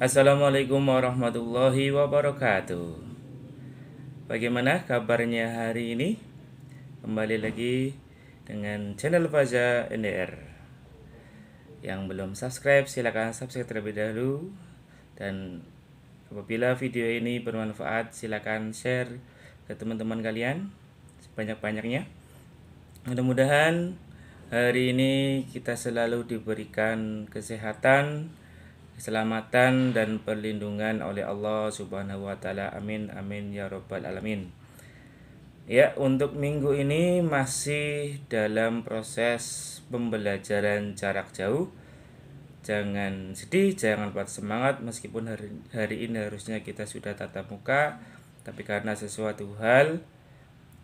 Assalamualaikum warahmatullahi wabarakatuh. Bagaimana kabarnya hari ini? Kembali lagi dengan channel Faza NDR. Yang belum subscribe silakan subscribe terlebih dahulu dan apabila video ini bermanfaat silakan share ke teman-teman kalian sebanyak-banyaknya. Mudah-mudahan hari ini kita selalu diberikan kesehatan, keselamatan dan perlindungan oleh Allah Subhanahu wa taala. Amin amin ya rabbal alamin. Ya, untuk minggu ini masih dalam proses pembelajaran jarak jauh. Jangan sedih, jangan patah semangat meskipun hari, hari ini harusnya kita sudah tatap muka, tapi karena sesuatu hal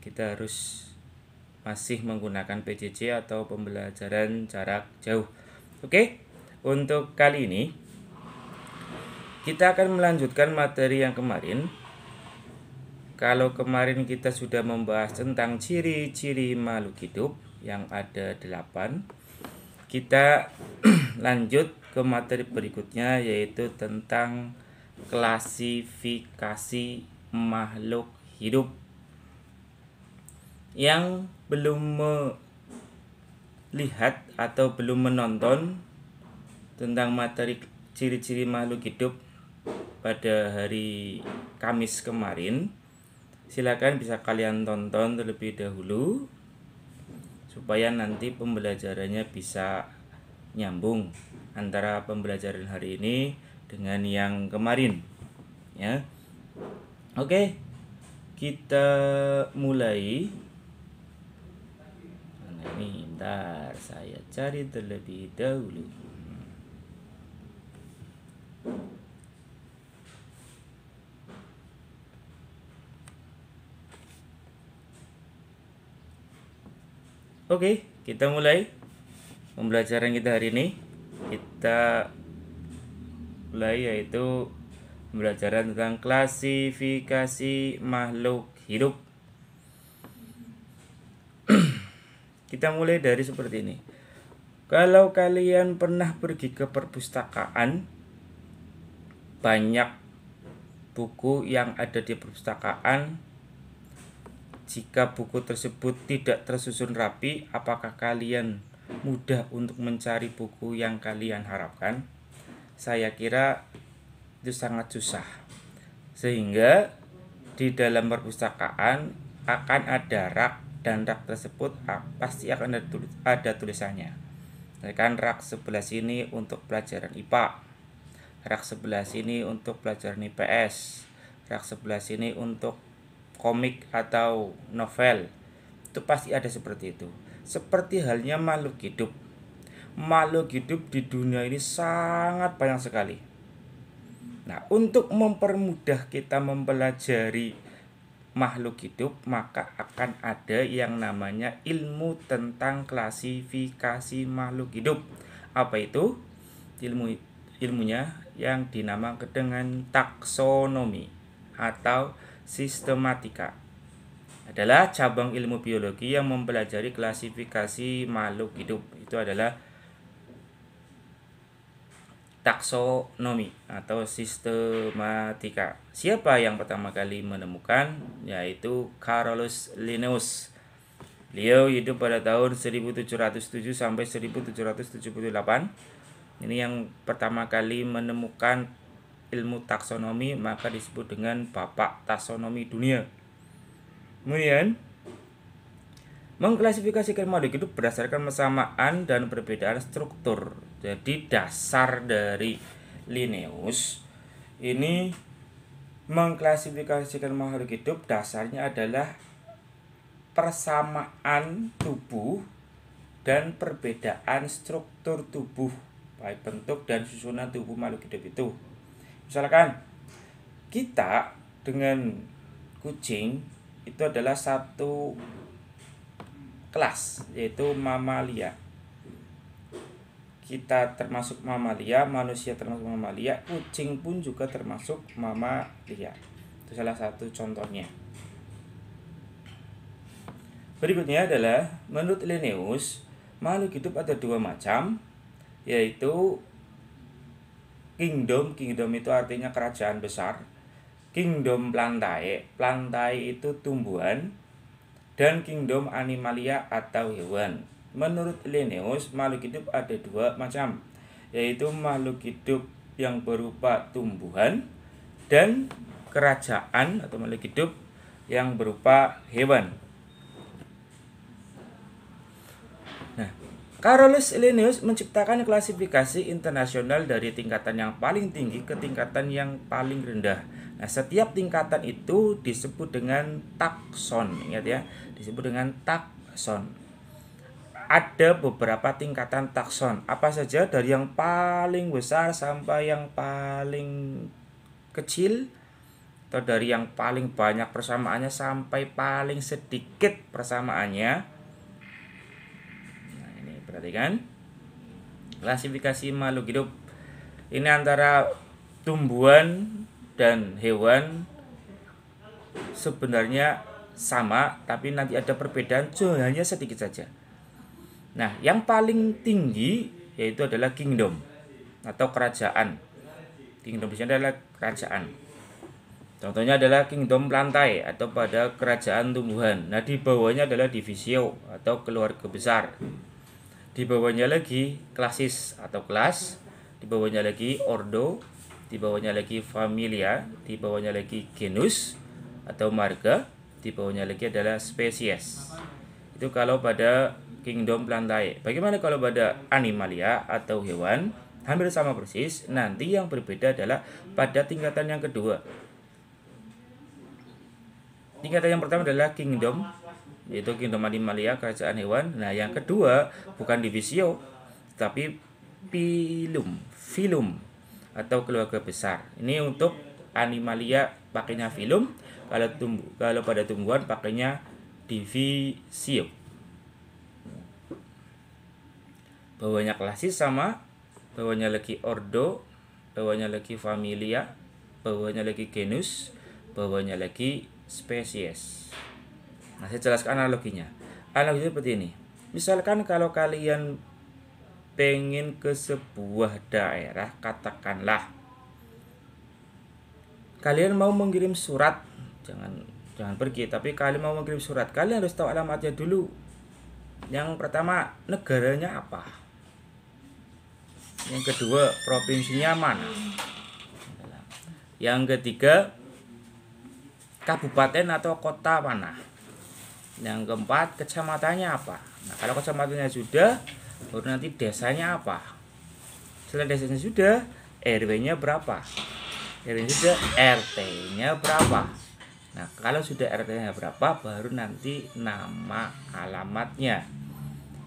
kita harus masih menggunakan PJJ atau pembelajaran jarak jauh. Oke, untuk kali ini kita akan melanjutkan materi yang kemarin kalau kemarin kita sudah membahas tentang ciri-ciri makhluk hidup yang ada delapan, kita lanjut ke materi berikutnya yaitu tentang klasifikasi makhluk hidup yang belum melihat atau belum menonton tentang materi ciri-ciri makhluk hidup pada hari Kamis kemarin silakan bisa kalian tonton terlebih dahulu supaya nanti pembelajarannya bisa nyambung antara pembelajaran hari ini dengan yang kemarin ya oke kita mulai nah, ini bentar saya cari terlebih dahulu Oke, kita mulai pembelajaran kita hari ini. Kita mulai yaitu pembelajaran tentang klasifikasi makhluk hidup. kita mulai dari seperti ini. Kalau kalian pernah pergi ke perpustakaan, banyak buku yang ada di perpustakaan jika buku tersebut tidak tersusun rapi, apakah kalian mudah untuk mencari buku yang kalian harapkan? Saya kira itu sangat susah. Sehingga di dalam perpustakaan akan ada rak dan rak tersebut ah, pasti akan ada, tulis, ada tulisannya. Kan rak sebelah sini untuk pelajaran IPA, rak sebelah sini untuk pelajaran IPS, rak sebelah sini untuk komik atau novel itu pasti ada seperti itu seperti halnya makhluk hidup makhluk hidup di dunia ini sangat banyak sekali nah untuk mempermudah kita mempelajari makhluk hidup maka akan ada yang namanya ilmu tentang klasifikasi makhluk hidup apa itu ilmu ilmunya yang dinamakan dengan taksonomi atau sistematika adalah cabang ilmu biologi yang mempelajari klasifikasi makhluk hidup. Itu adalah taksonomi atau sistematika. Siapa yang pertama kali menemukan? Yaitu Carolus Linnaeus. Beliau hidup pada tahun 1707 sampai 1778. Ini yang pertama kali menemukan ilmu taksonomi maka disebut dengan bapak taksonomi dunia. Kemudian mengklasifikasikan makhluk itu berdasarkan persamaan dan perbedaan struktur. Jadi dasar dari Linnaeus ini mengklasifikasikan makhluk hidup dasarnya adalah persamaan tubuh dan perbedaan struktur tubuh baik bentuk dan susunan tubuh makhluk hidup itu misalkan kita dengan kucing itu adalah satu kelas yaitu mamalia kita termasuk mamalia manusia termasuk mamalia kucing pun juga termasuk mamalia itu salah satu contohnya berikutnya adalah menurut Linnaeus makhluk hidup ada dua macam yaitu kingdom kingdom itu artinya kerajaan besar kingdom plantae plantae itu tumbuhan dan kingdom animalia atau hewan menurut Linnaeus makhluk hidup ada dua macam yaitu makhluk hidup yang berupa tumbuhan dan kerajaan atau makhluk hidup yang berupa hewan Carolus Linnaeus menciptakan klasifikasi internasional dari tingkatan yang paling tinggi ke tingkatan yang paling rendah. Nah, setiap tingkatan itu disebut dengan takson, ingat ya, disebut dengan takson. Ada beberapa tingkatan takson, apa saja dari yang paling besar sampai yang paling kecil atau dari yang paling banyak persamaannya sampai paling sedikit persamaannya perhatikan klasifikasi makhluk hidup ini antara tumbuhan dan hewan sebenarnya sama tapi nanti ada perbedaan hanya sedikit saja nah yang paling tinggi yaitu adalah kingdom atau kerajaan kingdom biasanya adalah kerajaan contohnya adalah kingdom lantai atau pada kerajaan tumbuhan nah di bawahnya adalah divisio atau keluarga besar di bawahnya lagi klasis atau kelas, di bawahnya lagi ordo, di bawahnya lagi familia, di bawahnya lagi genus atau marga, di bawahnya lagi adalah spesies. Itu kalau pada kingdom plantae. Bagaimana kalau pada animalia atau hewan? Hampir sama persis. Nanti yang berbeda adalah pada tingkatan yang kedua. Tingkatan yang pertama adalah kingdom itu kingdom animalia kerajaan hewan nah yang kedua bukan divisio tapi filum filum atau keluarga besar ini untuk animalia pakainya filum kalau tumbuh kalau pada tumbuhan pakainya divisio bawahnya klasis sama bawahnya lagi ordo bawahnya lagi familia bawahnya lagi genus bawahnya lagi spesies Nah, saya jelaskan analoginya. Analoginya seperti ini. Misalkan kalau kalian pengen ke sebuah daerah, katakanlah kalian mau mengirim surat, jangan jangan pergi, tapi kalian mau mengirim surat, kalian harus tahu alamatnya dulu. Yang pertama, negaranya apa? Yang kedua, provinsinya mana? Yang ketiga, kabupaten atau kota mana? yang keempat kecamatannya apa nah kalau kecamatannya sudah baru nanti desanya apa setelah desanya sudah RW-nya berapa RW-nya sudah RT-nya berapa nah kalau sudah RT-nya berapa baru nanti nama alamatnya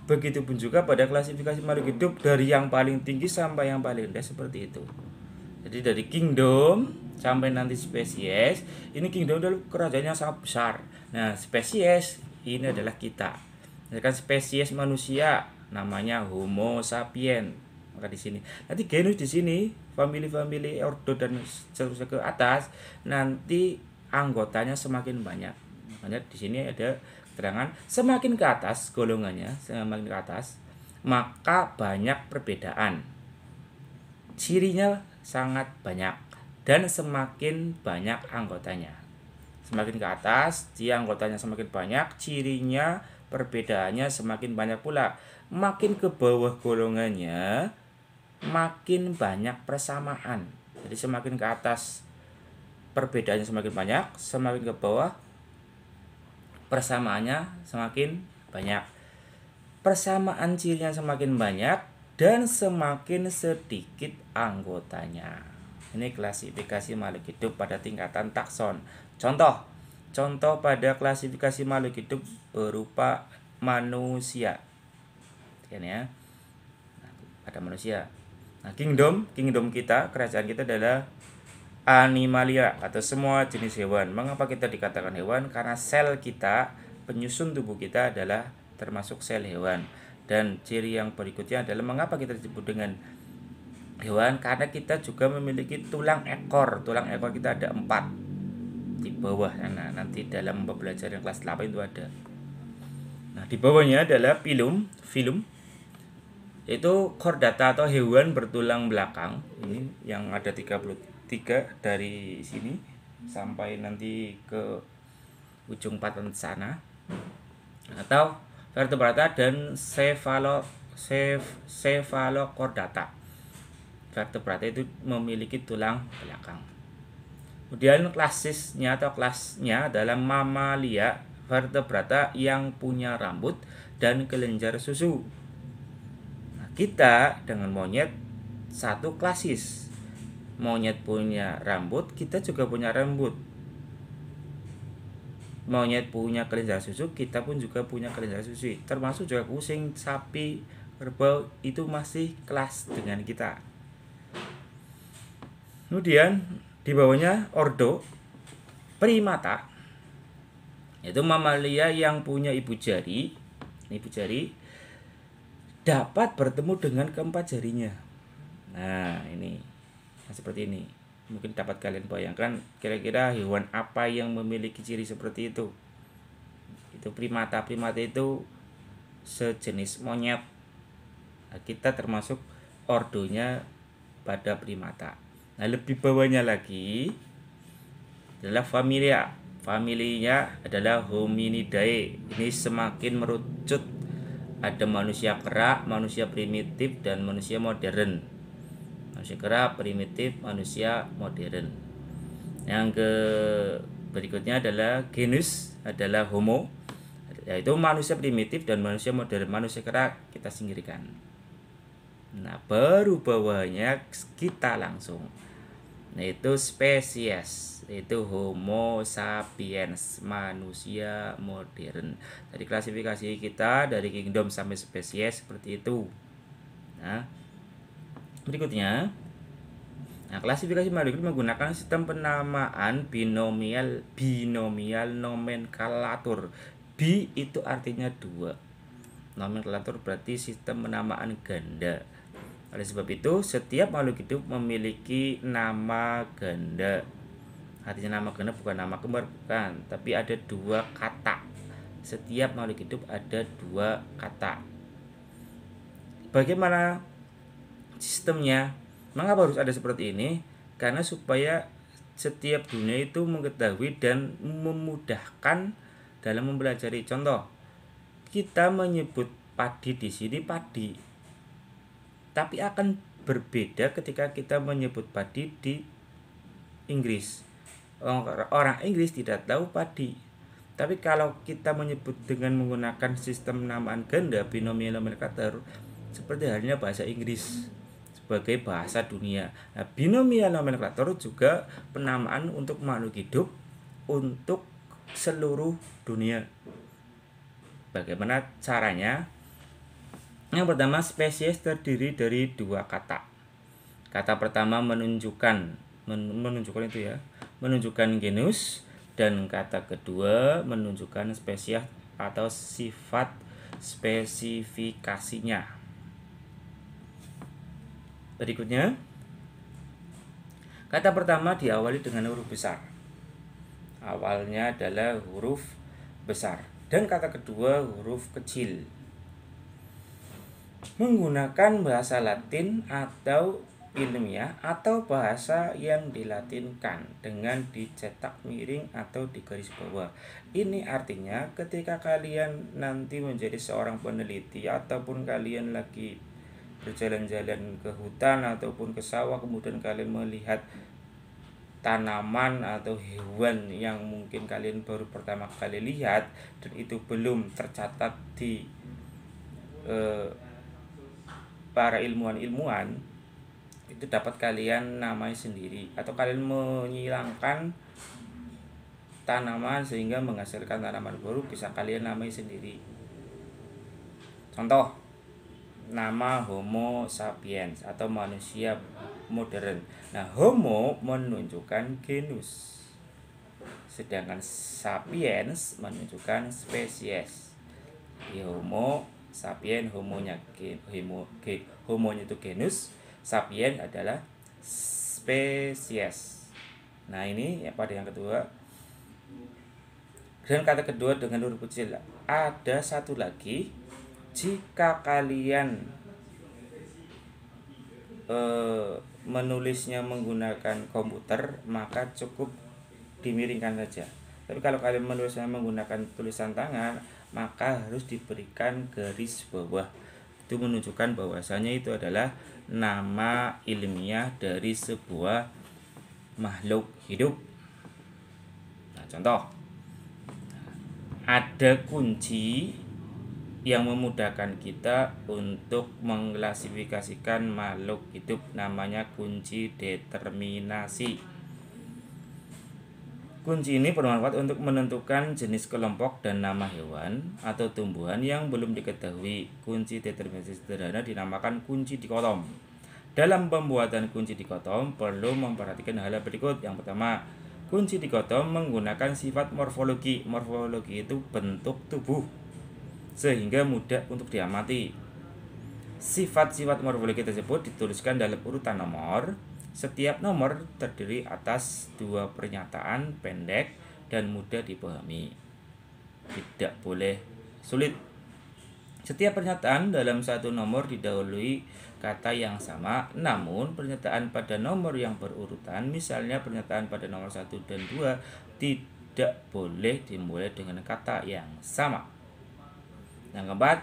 begitupun juga pada klasifikasi makhluk hidup dari yang paling tinggi sampai yang paling rendah seperti itu jadi dari kingdom sampai nanti spesies ini kingdom adalah kerajaan yang sangat besar Nah, spesies ini adalah kita. Misalkan spesies manusia namanya Homo sapiens Maka di sini. Nanti genus di sini, famili-famili ordo dan seterusnya ke atas, nanti anggotanya semakin banyak. Makanya di sini ada keterangan semakin ke atas golongannya, semakin ke atas, maka banyak perbedaan. Cirinya sangat banyak dan semakin banyak anggotanya. Semakin ke atas, dia anggotanya semakin banyak, cirinya perbedaannya semakin banyak pula. Makin ke bawah golongannya, makin banyak persamaan. Jadi semakin ke atas perbedaannya semakin banyak, semakin ke bawah persamaannya semakin banyak. Persamaan cirinya semakin banyak dan semakin sedikit anggotanya. Ini klasifikasi makhluk hidup pada tingkatan takson. Contoh, contoh pada klasifikasi makhluk hidup berupa manusia. ya. Ada manusia. Nah, kingdom, kingdom kita, kerajaan kita adalah animalia atau semua jenis hewan. Mengapa kita dikatakan hewan? Karena sel kita, penyusun tubuh kita adalah termasuk sel hewan. Dan ciri yang berikutnya adalah mengapa kita disebut dengan hewan? Karena kita juga memiliki tulang ekor. Tulang ekor kita ada empat di bawah sana nah, nanti dalam pembelajaran kelas 8 itu ada nah di bawahnya adalah film film itu kordata atau hewan bertulang belakang ini yang ada 33 dari sini sampai nanti ke ujung paten sana atau vertebrata dan cephalo cef, cephalocordata vertebrata itu memiliki tulang belakang Kemudian klasisnya atau kelasnya adalah mamalia vertebrata yang punya rambut dan kelenjar susu. Nah, kita dengan monyet satu klasis. Monyet punya rambut, kita juga punya rambut. Monyet punya kelenjar susu, kita pun juga punya kelenjar susu. Termasuk juga kucing, sapi, kerbau itu masih kelas dengan kita. Kemudian di bawahnya ordo primata yaitu mamalia yang punya ibu jari ini ibu jari dapat bertemu dengan keempat jarinya nah ini nah, seperti ini mungkin dapat kalian bayangkan kira-kira hewan apa yang memiliki ciri seperti itu itu primata primata itu sejenis monyet nah, kita termasuk ordonya pada primata Nah, lebih bawahnya lagi adalah familia. Familinya adalah hominidae. Ini semakin merucut ada manusia kera, manusia primitif dan manusia modern. Manusia kera, primitif, manusia modern. Yang ke berikutnya adalah genus adalah homo yaitu manusia primitif dan manusia modern. Manusia kera kita singkirkan. Nah, baru bawahnya kita langsung. Nah, itu spesies, itu Homo sapiens, manusia modern. Dari klasifikasi kita dari kingdom sampai spesies seperti itu. Nah, berikutnya Nah, klasifikasi molekul menggunakan sistem penamaan binomial binomial nomenklatur. b itu artinya dua. Nomenklatur berarti sistem penamaan ganda. Oleh sebab itu, setiap makhluk hidup memiliki nama ganda. Artinya nama ganda bukan nama kembar, bukan, tapi ada dua kata. Setiap makhluk hidup ada dua kata. Bagaimana sistemnya? Mengapa harus ada seperti ini? Karena supaya setiap dunia itu mengetahui dan memudahkan dalam mempelajari contoh kita menyebut padi di sini padi tapi akan berbeda ketika kita menyebut padi di Inggris. Orang Inggris tidak tahu padi. Tapi kalau kita menyebut dengan menggunakan sistem penamaan ganda binomial nomenklatur seperti halnya bahasa Inggris sebagai bahasa dunia. Nah, binomial nomenklatur juga penamaan untuk makhluk hidup untuk seluruh dunia. Bagaimana caranya? Yang pertama, spesies terdiri dari dua kata. Kata pertama menunjukkan, menunjukkan itu ya, menunjukkan genus dan kata kedua menunjukkan spesies atau sifat spesifikasinya. Berikutnya, kata pertama diawali dengan huruf besar. Awalnya adalah huruf besar dan kata kedua huruf kecil menggunakan bahasa Latin atau ilmiah atau bahasa yang dilatinkan dengan dicetak miring atau di garis bawah. Ini artinya ketika kalian nanti menjadi seorang peneliti ataupun kalian lagi berjalan-jalan ke hutan ataupun ke sawah kemudian kalian melihat tanaman atau hewan yang mungkin kalian baru pertama kali lihat dan itu belum tercatat di eh, para ilmuwan-ilmuwan itu dapat kalian namai sendiri atau kalian menyilangkan tanaman sehingga menghasilkan tanaman baru bisa kalian namai sendiri contoh nama Homo sapiens atau manusia modern. Nah, Homo menunjukkan genus, sedangkan sapiens menunjukkan spesies. Di Homo sapien homonya homo, homonya itu genus sapien adalah spesies nah ini ya pada yang kedua dan kata kedua dengan huruf kecil ada satu lagi jika kalian eh, menulisnya menggunakan komputer maka cukup dimiringkan saja tapi kalau kalian menulisnya menggunakan tulisan tangan maka harus diberikan garis bawah itu menunjukkan bahwasanya itu adalah nama ilmiah dari sebuah makhluk hidup nah contoh ada kunci yang memudahkan kita untuk mengklasifikasikan makhluk hidup namanya kunci determinasi. Kunci ini bermanfaat untuk menentukan jenis kelompok dan nama hewan atau tumbuhan yang belum diketahui. Kunci determinasi sederhana dinamakan kunci dikotom. Dalam pembuatan kunci dikotom perlu memperhatikan hal berikut. Yang pertama, kunci dikotom menggunakan sifat morfologi. Morfologi itu bentuk tubuh sehingga mudah untuk diamati. Sifat-sifat morfologi tersebut dituliskan dalam urutan nomor setiap nomor terdiri atas dua pernyataan pendek dan mudah dipahami. Tidak boleh sulit. Setiap pernyataan dalam satu nomor didahului kata yang sama, namun pernyataan pada nomor yang berurutan, misalnya pernyataan pada nomor 1 dan 2, tidak boleh dimulai dengan kata yang sama. Yang keempat,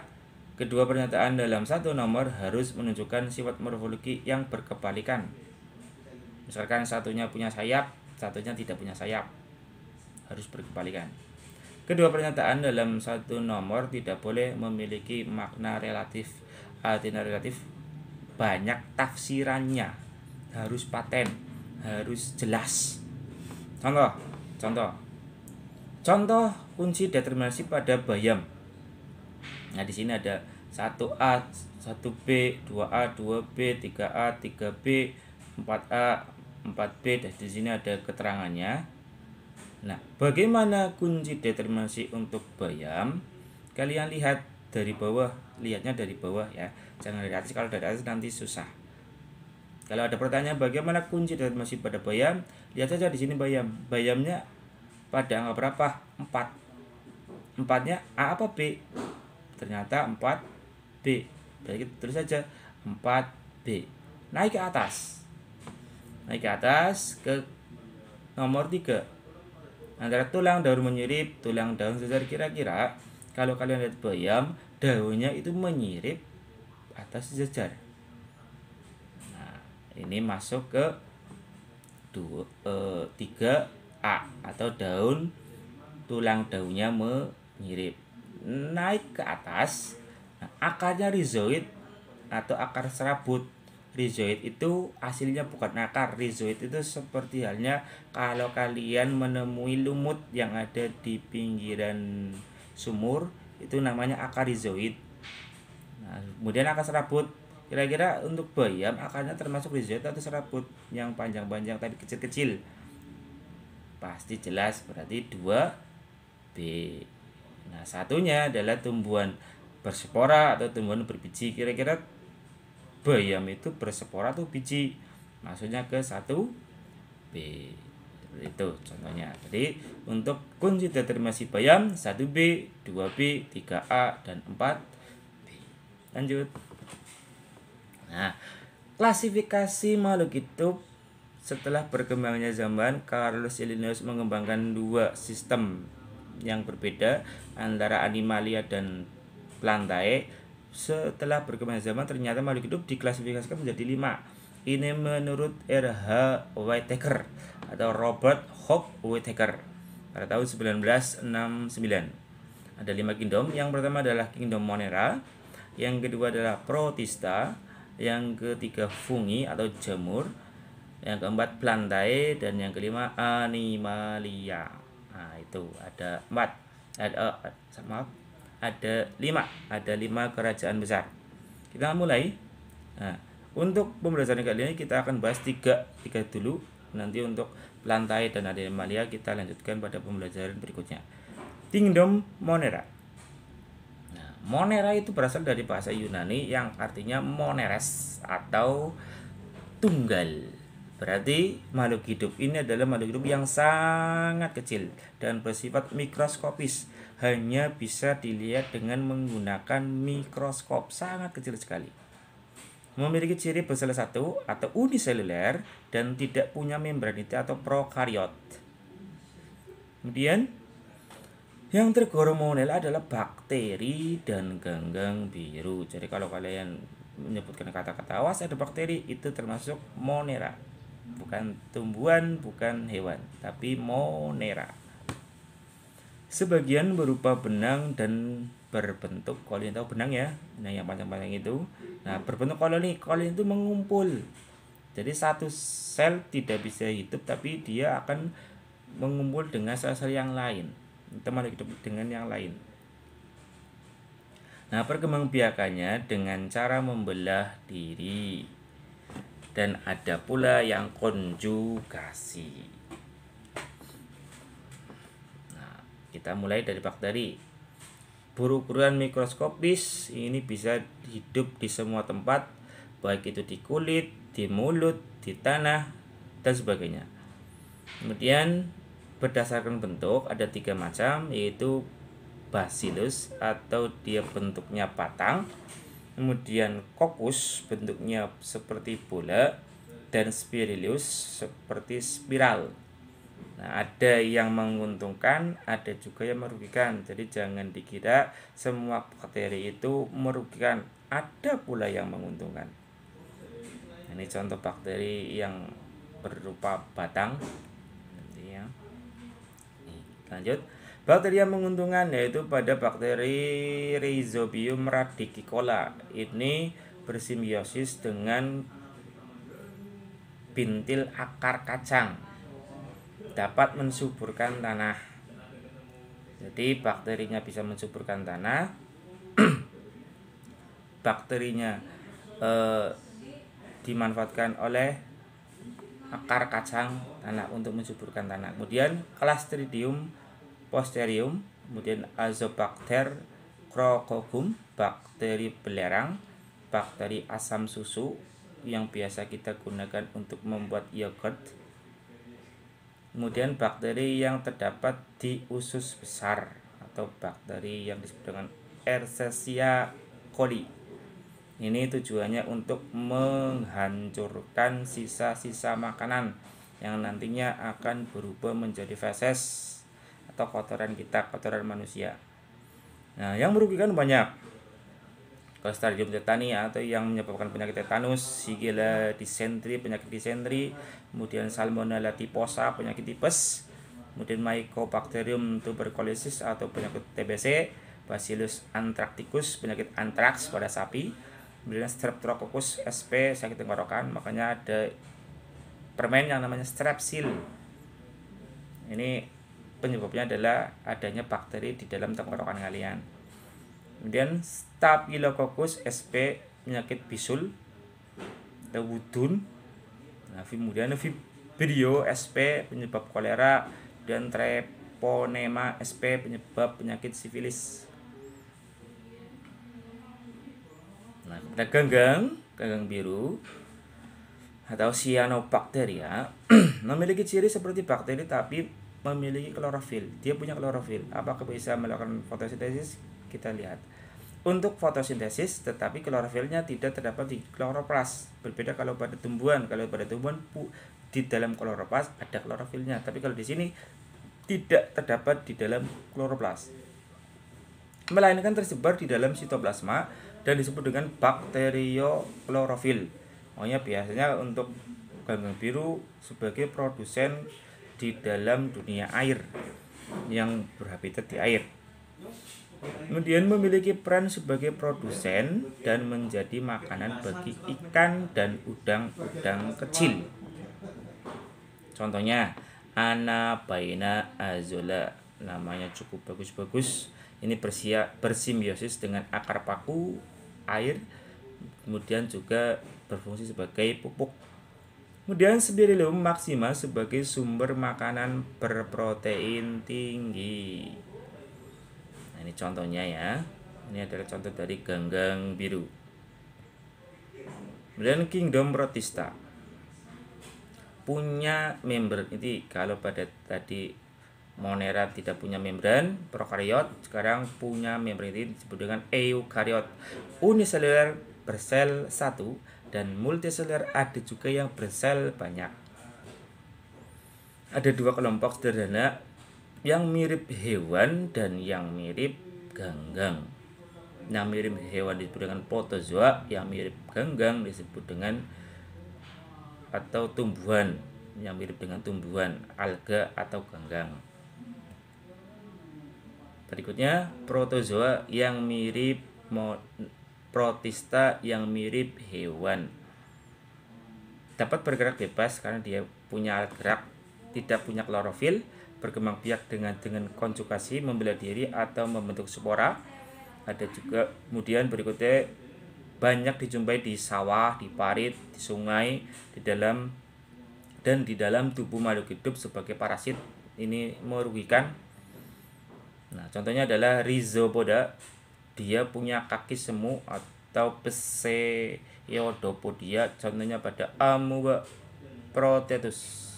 kedua pernyataan dalam satu nomor harus menunjukkan sifat morfologi yang berkebalikan. Misalkan satunya punya sayap, satunya tidak punya sayap. Harus berkebalikan. Kedua pernyataan dalam satu nomor tidak boleh memiliki makna relatif. Artinya relatif banyak tafsirannya. Harus paten, harus jelas. Contoh, contoh. Contoh kunci determinasi pada bayam. Nah, di sini ada 1A, 1B, 2A, 2B, 3A, 3B, 4A, 4B dan di sini ada keterangannya. Nah, bagaimana kunci determinasi untuk bayam? Kalian lihat dari bawah, lihatnya dari bawah ya. Jangan dari atas kalau dari atas nanti susah. Kalau ada pertanyaan bagaimana kunci determinasi pada bayam, lihat saja di sini bayam. Bayamnya pada angka berapa? 4. Empatnya A apa B? Ternyata 4 B. Jadi terus saja 4 B. Naik ke atas naik ke atas ke nomor 3 antara tulang daun menyirip tulang daun sejajar kira-kira kalau kalian lihat bayam daunnya itu menyirip atas sejajar nah ini masuk ke 3 eh, a atau daun tulang daunnya menyirip naik ke atas nah, akarnya rizoid atau akar serabut Rizoid itu hasilnya bukan akar. Rizoid itu seperti halnya kalau kalian menemui lumut yang ada di pinggiran sumur, itu namanya akar rizoid. Nah, kemudian akar serabut. Kira-kira untuk bayam akarnya termasuk rizoid atau serabut yang panjang-panjang tapi kecil-kecil. Pasti jelas berarti 2B. Nah, satunya adalah tumbuhan berspora atau tumbuhan berbiji. Kira-kira bayam itu bersepora tuh biji maksudnya ke satu B itu contohnya jadi untuk kunci determinasi bayam satu b dua b tiga a dan empat b lanjut nah klasifikasi makhluk hidup setelah berkembangnya zaman Carlos Linnaeus mengembangkan dua sistem yang berbeda antara animalia dan plantae setelah berkembang zaman ternyata makhluk hidup diklasifikasikan menjadi lima. Ini menurut R.H. Whitaker atau Robert Hope Whitaker pada tahun 1969. Ada lima kingdom. Yang pertama adalah kingdom Monera, yang kedua adalah Protista, yang ketiga fungi atau jamur, yang keempat plantae dan yang kelima animalia. Nah, itu ada empat. Ada, uh, eh, maaf, ada lima ada lima kerajaan besar kita mulai nah, untuk pembelajaran kali ini kita akan bahas tiga tiga dulu nanti untuk lantai dan ada malia kita lanjutkan pada pembelajaran berikutnya Kingdom Monera nah, Monera itu berasal dari bahasa Yunani yang artinya moneres atau tunggal Berarti makhluk hidup ini adalah makhluk hidup yang sangat kecil dan bersifat mikroskopis hanya bisa dilihat dengan menggunakan mikroskop sangat kecil sekali. Memiliki ciri bersel satu atau uniseluler dan tidak punya membran itu atau prokariot. Kemudian yang tergolong monel adalah bakteri dan ganggang biru. Jadi kalau kalian menyebutkan kata-kata awas ada bakteri itu termasuk monera. Bukan tumbuhan, bukan hewan, tapi monera sebagian berupa benang dan berbentuk kolin tahu benang ya nah yang panjang-panjang itu nah berbentuk koloni koloni itu mengumpul jadi satu sel tidak bisa hidup tapi dia akan mengumpul dengan sel-sel yang lain teman hidup dengan yang lain nah perkembangbiakannya dengan cara membelah diri dan ada pula yang konjugasi Kita mulai dari bakteri. Berukuran mikroskopis ini bisa hidup di semua tempat, baik itu di kulit, di mulut, di tanah, dan sebagainya. Kemudian berdasarkan bentuk ada tiga macam yaitu bacillus atau dia bentuknya patang, kemudian kokus bentuknya seperti bola dan spirillus seperti spiral. Nah, ada yang menguntungkan, ada juga yang merugikan. Jadi jangan dikira semua bakteri itu merugikan. Ada pula yang menguntungkan. Ini contoh bakteri yang berupa batang. Ya. Lanjut. Bakteri yang menguntungkan yaitu pada bakteri Rhizobium radicicola. Ini bersimbiosis dengan bintil akar kacang dapat mensuburkan tanah. Jadi bakterinya bisa mensuburkan tanah. bakterinya eh, dimanfaatkan oleh akar kacang tanah untuk mensuburkan tanah. Kemudian Clostridium posterium, kemudian Azobacter crocogum, bakteri belerang, bakteri asam susu yang biasa kita gunakan untuk membuat yogurt kemudian bakteri yang terdapat di usus besar atau bakteri yang disebut dengan Ersesia coli ini tujuannya untuk menghancurkan sisa-sisa makanan yang nantinya akan berubah menjadi feses atau kotoran kita, kotoran manusia. Nah, yang merugikan banyak. Clostridium tetani atau yang menyebabkan penyakit tetanus, Shigella dysentery, penyakit disentri, kemudian Salmonella typhosa, penyakit tipes, kemudian Mycobacterium tuberculosis atau penyakit TBC, Bacillus anthracticus, penyakit antraks pada sapi, kemudian Streptococcus SP, sakit tenggorokan, makanya ada permen yang namanya Strepsil. Ini penyebabnya adalah adanya bakteri di dalam tenggorokan kalian Kemudian Staphylococcus sp penyakit bisul atau wudun. Nah, kemudian Vibrio sp penyebab kolera dan treponema sp penyebab penyakit sifilis. Nah, kita ganggang, ganggang biru atau cyanobacteria memiliki ciri seperti bakteri tapi memiliki klorofil. Dia punya klorofil. Apakah bisa melakukan fotosintesis? Kita lihat untuk fotosintesis tetapi klorofilnya tidak terdapat di kloroplas berbeda kalau pada tumbuhan kalau pada tumbuhan di dalam kloroplas ada klorofilnya tapi kalau di sini tidak terdapat di dalam kloroplas melainkan tersebar di dalam sitoplasma dan disebut dengan bakterio klorofil. makanya biasanya untuk ganggang biru sebagai produsen di dalam dunia air yang berhabitat di air kemudian memiliki peran sebagai produsen dan menjadi makanan bagi ikan dan udang-udang kecil. Contohnya, Ana Baina Azola namanya cukup bagus-bagus. Ini bersia, bersimbiosis dengan akar paku, air, kemudian juga berfungsi sebagai pupuk. Kemudian lebih maksimal sebagai sumber makanan berprotein tinggi ini contohnya ya ini adalah contoh dari ganggang biru kemudian kingdom protista punya membran ini kalau pada tadi Monera tidak punya membran prokariot sekarang punya membran ini disebut dengan eukariot uniseluler bersel satu dan multiseluler ada juga yang bersel banyak ada dua kelompok sederhana yang mirip hewan dan yang mirip ganggang. Yang mirip hewan disebut dengan protozoa, yang mirip ganggang disebut dengan atau tumbuhan yang mirip dengan tumbuhan alga atau ganggang. Berikutnya protozoa yang mirip protista yang mirip hewan. Dapat bergerak bebas karena dia punya alat gerak, tidak punya klorofil, berkembang biak dengan dengan konjugasi membela diri atau membentuk spora. Ada juga kemudian berikutnya banyak dijumpai di sawah, di parit, di sungai, di dalam dan di dalam tubuh makhluk hidup sebagai parasit ini merugikan. Nah, contohnya adalah Rhizopoda. Dia punya kaki semu atau pseudopodia contohnya pada Amuba protetus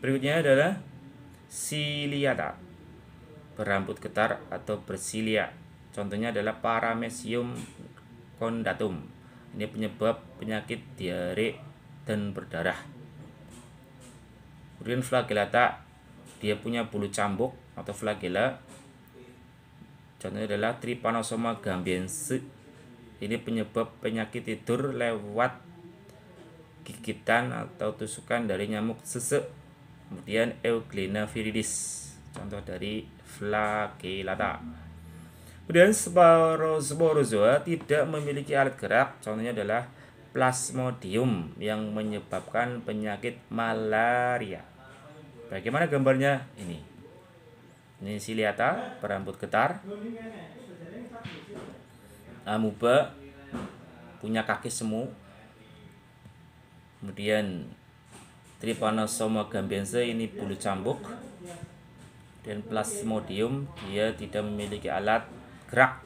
Berikutnya adalah ciliata, berambut getar atau bersilia. Contohnya adalah paramecium condatum. Ini penyebab penyakit diare dan berdarah. Kemudian flagelata, dia punya bulu cambuk atau flagela. Contohnya adalah trypanosoma gambiense. Ini penyebab penyakit tidur lewat gigitan atau tusukan dari nyamuk sesek kemudian Euglena viridis contoh dari flagellata kemudian sporozoa tidak memiliki alat gerak contohnya adalah plasmodium yang menyebabkan penyakit malaria bagaimana gambarnya ini ini siliata perambut getar amuba punya kaki semu kemudian Trypanosoma gambiense ini bulu cambuk dan plasmodium dia tidak memiliki alat gerak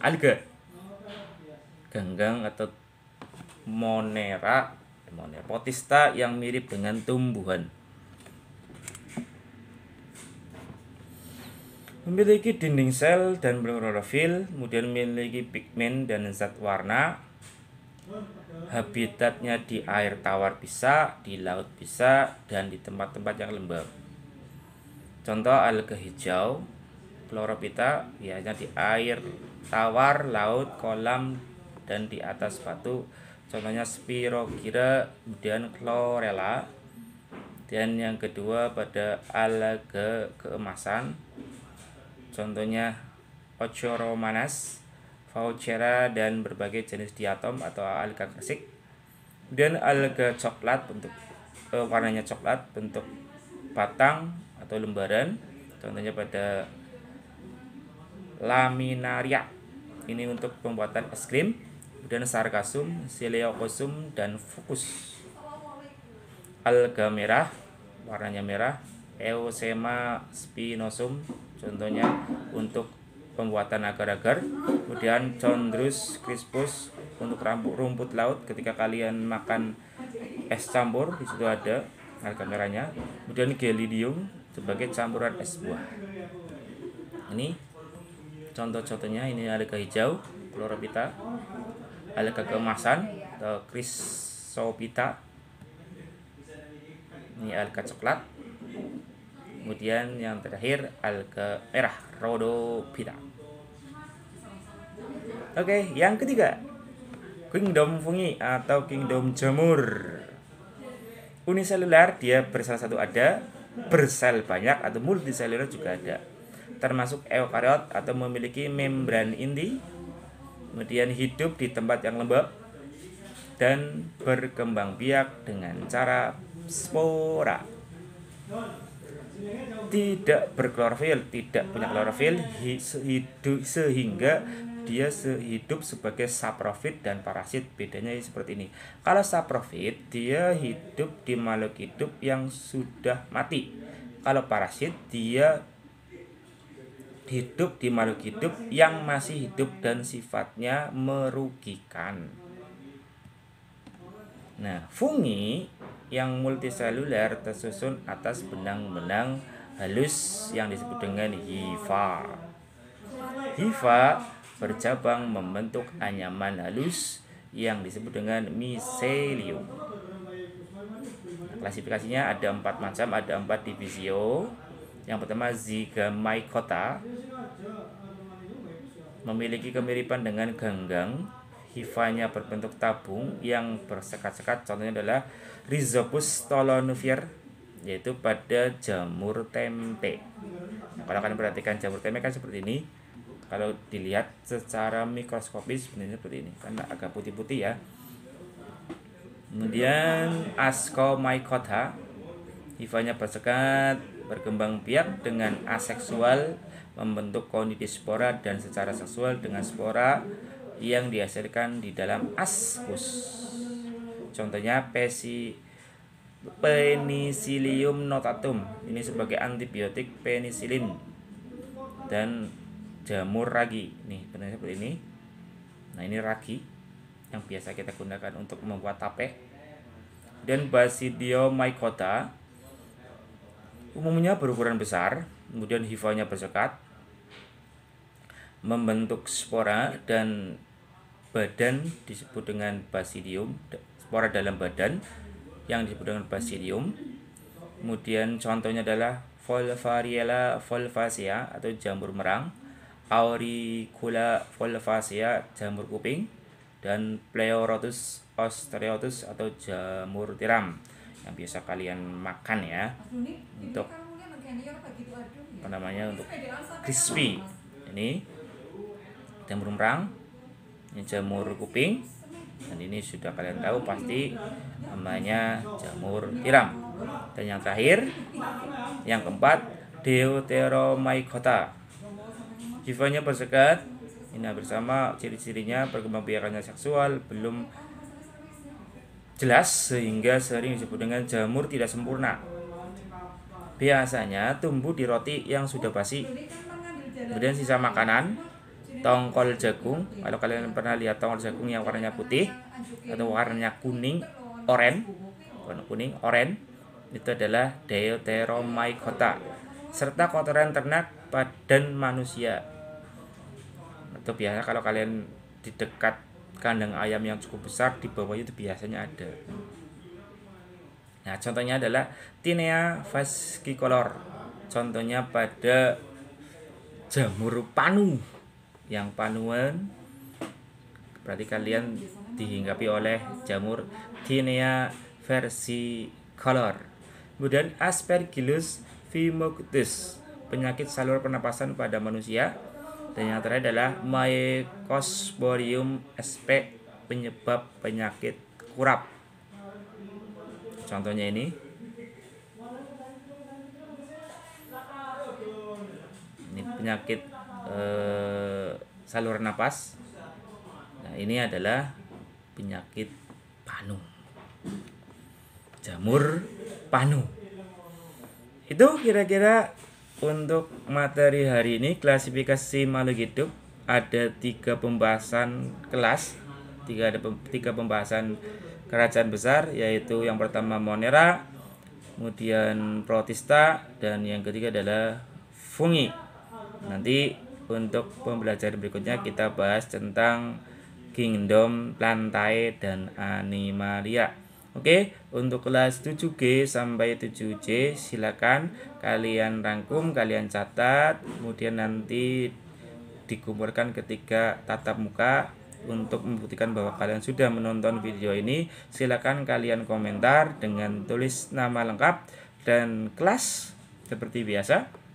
alga ganggang atau monera monera potista yang mirip dengan tumbuhan memiliki dinding sel dan klorofil kemudian memiliki pigmen dan zat warna habitatnya di air tawar bisa, di laut bisa, dan di tempat-tempat yang lembab. Contoh alga hijau, chlorophyta biasanya di air tawar, laut, kolam, dan di atas batu. Contohnya spirogyra, dan chlorella. Dan yang kedua pada alga keemasan. Contohnya Ochoromanas Vouchera dan berbagai jenis diatom atau alga klasik, dan alga coklat untuk uh, eh, warnanya coklat bentuk batang atau lembaran contohnya pada laminaria ini untuk pembuatan es krim dan sarkasum, sileokosum dan fokus alga merah warnanya merah eosema spinosum contohnya untuk pembuatan agar-agar kemudian chondrus crispus untuk rambut rumput laut ketika kalian makan es campur di situ ada harga merahnya kemudian gelidium sebagai campuran es buah ini contoh-contohnya ini alga hijau chlorophyta alga keemasan atau krisopita ini alga coklat kemudian yang terakhir alga merah rhodopita. Oke, okay, yang ketiga. Kingdom fungi atau kingdom jamur. Uniselular dia bersel satu ada, bersel banyak atau multiselular juga ada. Termasuk eukariot atau memiliki membran inti, kemudian hidup di tempat yang lembab dan berkembang biak dengan cara spora tidak berklorofil, tidak punya klorofil hidup sehingga dia hidup sebagai saprofit dan parasit bedanya seperti ini kalau saprofit dia hidup di makhluk hidup yang sudah mati kalau parasit dia hidup di makhluk hidup yang masih hidup dan sifatnya merugikan nah fungi yang multiseluler tersusun atas benang-benang halus yang disebut dengan hifa hifa bercabang membentuk anyaman halus yang disebut dengan miselium. klasifikasinya ada empat macam, ada empat divisio. Yang pertama zygomycota memiliki kemiripan dengan ganggang. Hifanya berbentuk tabung yang bersekat-sekat. Contohnya adalah Rhizopus tolonuvier yaitu pada jamur tempe. Nah, kalau kalian perhatikan jamur tempe kan seperti ini kalau dilihat secara mikroskopis sebenarnya seperti ini karena agak putih-putih ya kemudian ascomycota hivanya bersekat berkembang biak dengan aseksual membentuk konidi spora dan secara seksual dengan spora yang dihasilkan di dalam askus contohnya pesi penicillium notatum ini sebagai antibiotik penicillin dan jamur ragi nih benar seperti ini nah ini ragi yang biasa kita gunakan untuk membuat tape dan basidio mycota umumnya berukuran besar kemudian hifanya bersekat membentuk spora dan badan disebut dengan basidium spora dalam badan yang disebut dengan basidium kemudian contohnya adalah Volvariella volvacea atau jamur merang auricula volvacea jamur kuping dan Pleurotus osteotus atau jamur tiram yang biasa kalian makan ya untuk gitu, ya. apa namanya untuk crispy ini jamur merang ini jamur kuping dan ini sudah kalian tahu pasti namanya jamur tiram dan yang terakhir yang keempat deuteromycota Jivanya bersekat Nah bersama ciri-cirinya perkembangbiakannya seksual belum jelas sehingga sering disebut dengan jamur tidak sempurna. Biasanya tumbuh di roti yang sudah basi. Kemudian sisa makanan, tongkol jagung. Kalau kalian pernah lihat tongkol jagung yang warnanya putih atau warnanya kuning, oren, warna kuning, oren, itu adalah deuteromycota serta kotoran ternak badan manusia itu biasanya kalau kalian di dekat kandang ayam yang cukup besar di bawah itu biasanya ada nah contohnya adalah tinea fascicolor contohnya pada jamur panu yang panuan berarti kalian dihinggapi oleh jamur tinea versicolor kemudian aspergillus phimocutus penyakit saluran pernapasan pada manusia dan yang terakhir adalah Mycosporium sp penyebab penyakit kurap contohnya ini ini penyakit eh, saluran nafas. nah ini adalah penyakit panu jamur panu itu kira-kira untuk materi hari ini klasifikasi makhluk hidup ada tiga pembahasan kelas, tiga ada tiga pembahasan kerajaan besar yaitu yang pertama Monera, kemudian Protista dan yang ketiga adalah Fungi. Nanti untuk pembelajaran berikutnya kita bahas tentang Kingdom Plantae dan Animalia. Oke, untuk kelas 7G sampai 7C silakan kalian rangkum, kalian catat, kemudian nanti dikumpulkan ketika tatap muka untuk membuktikan bahwa kalian sudah menonton video ini. Silakan kalian komentar dengan tulis nama lengkap dan kelas seperti biasa.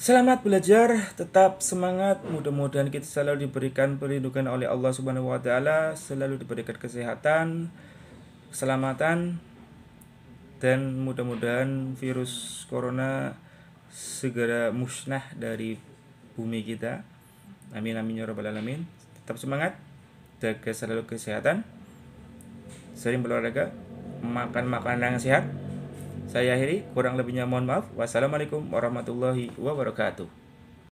Selamat belajar, tetap semangat. Mudah-mudahan kita selalu diberikan perlindungan oleh Allah Subhanahu wa taala, selalu diberikan kesehatan, keselamatan dan mudah-mudahan virus corona segera musnah dari bumi kita. Amin amin ya rabbal alamin. Tetap semangat, jaga selalu kesehatan. Sering berolahraga, makan makanan yang sehat, saya akhiri, kurang lebihnya mohon maaf. Wassalamualaikum warahmatullahi wabarakatuh.